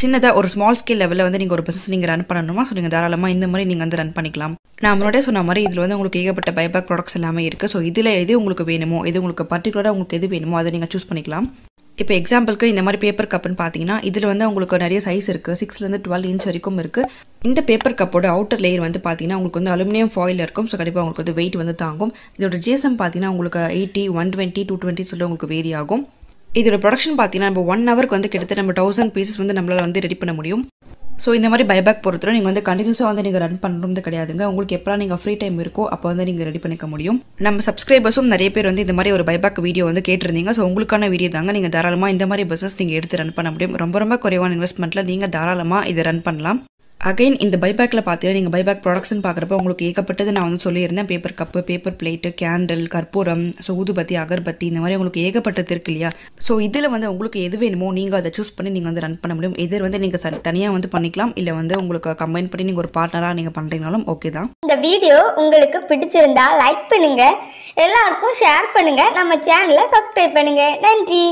சின்னதாக ஒரு small scale லெவலில் வந்து நீங்கள் ஒரு பிஸ்னஸ் நீங்கள் ரன் பண்ணணுமா ஸோ நீங்கள் தாராளமாக இந்த மாதிரி நீங்கள் வந்து ரன் பண்ணிக்கலாம் நான் முன்னாடியே சொன்ன மாதிரி இதில் வந்து உங்களுக்கு ஏகப்பட்ட பைபேக் ப்ராடக்ட்ஸ் எல்லாமே இருக்குது ஸோ இதில் எது உங்களுக்கு வேணுமோ எது உங்களுக்கு பர்டிகுலராக உங்களுக்கு எது வேணுமோ அதை நீங்கள் சூஸ் பண்ணிக்கலாம் இப்போ எக்ஸாம்பிளுக்கு இந்த மாதிரி பேப்பர் கப்புன்னு பார்த்தீங்கன்னா இதில் வந்து உங்களுக்கு நிறைய சைஸ் இருக்குது சிக்ஸ்லேருந்து டுவெல் இன்ச் வரைக்கும் இருக்குது இந்த பேப்பர் கப்போட அவுட்டர் லேயர் வந்து பார்த்திங்கன்னா உங்களுக்கு வந்து அலுமினியம் ஃபாயில் இருக்கும் ஸோ கண்டிப்பாக உங்களுக்கு வந்து வெயிட் வந்து தாங்கும் இதோட ஜேசம் பார்த்தீங்கன்னா உங்களுக்கு eighty one twenty two twenty சொல்லி உங்களுக்கு வேரி ஆகும் இதோட ப்ரொடக்ஷன் பார்த்தீங்கன்னா நம்ம ஒன் ஹவருக்கு வந்து கிட்டத்தட்ட நம்ம தௌசண்ட் பீசஸ் வந்து நம்மளால் வந்து ரெடி பண்ண முடியும் ஸோ இந்த மாதிரி பைபேக் பொறுத்தவரை நீங்கள் வந்து கண்டினியூஸாக வந்து நீங்கள் ரன் பண்ணுறது கிடையாதுங்க உங்களுக்கு எப்போ நீங்கள் ஃப்ரீ டைம் இருக்கோ அப்போ வந்து நீங்கள் ரெடி பண்ணிக்க முடியும் நம்ம சப்ஸ்கிரைபர்ஸும் நிறைய பேர் வந்து இந்த மாதிரி ஒரு பைபேக் வீடியோ வந்து கேட்டிருந்தீங்க ஸோ உங்களுக்கான வீடியோ தாங்க நீங்கள் தாராளமாக இந்த மாதிரி பிஸ்னஸ் நீங்கள் எடுத்து ரன் பண்ண முடியும் ரொம்ப ரொம்ப குறைவான இன்வெஸ்ட்மெண்ட்டில் நீங்கள் தாராளமாக இதை ரன் பண்ணலாம் அகைன் இந்த பைபேக்கில் பார்த்தீங்கன்னா நீங்கள் பைபேக் ப்ராடக்ட்ஸ்னு பார்க்குறப்ப உங்களுக்கு ஏகப்பட்டது நான் வந்து சொல்லியிருந்தேன் paper cup paper plate candle கற்பூரம் ஸோ ஊதுபத்தி அகர்பத்தி இந்த மாதிரி உங்களுக்கு ஏகப்பட்டது இருக்கு இல்லையா ஸோ இதில் வந்து உங்களுக்கு எது வேணுமோ நீங்கள் அதை சூஸ் பண்ணி நீங்கள் வந்து ரன் பண்ண முடியும் எது வந்து நீங்கள் தனியாக வந்து பண்ணிக்கலாம் இல்லை வந்து உங்களுக்கு கம்பைன் பண்ணி நீங்கள் ஒரு பார்ட்னராக நீங்கள் பண்ணுறீங்கனாலும் ஓகே தான் இந்த வீடியோ உங்களுக்கு பிடிச்சிருந்தா லைக் பண்ணுங்கள் எல்லாருக்கும் ஷேர் பண்ணுங்கள் நம்ம சேனலை சப்ஸ்கிரைப் பண்ணுங்கள் நன்றி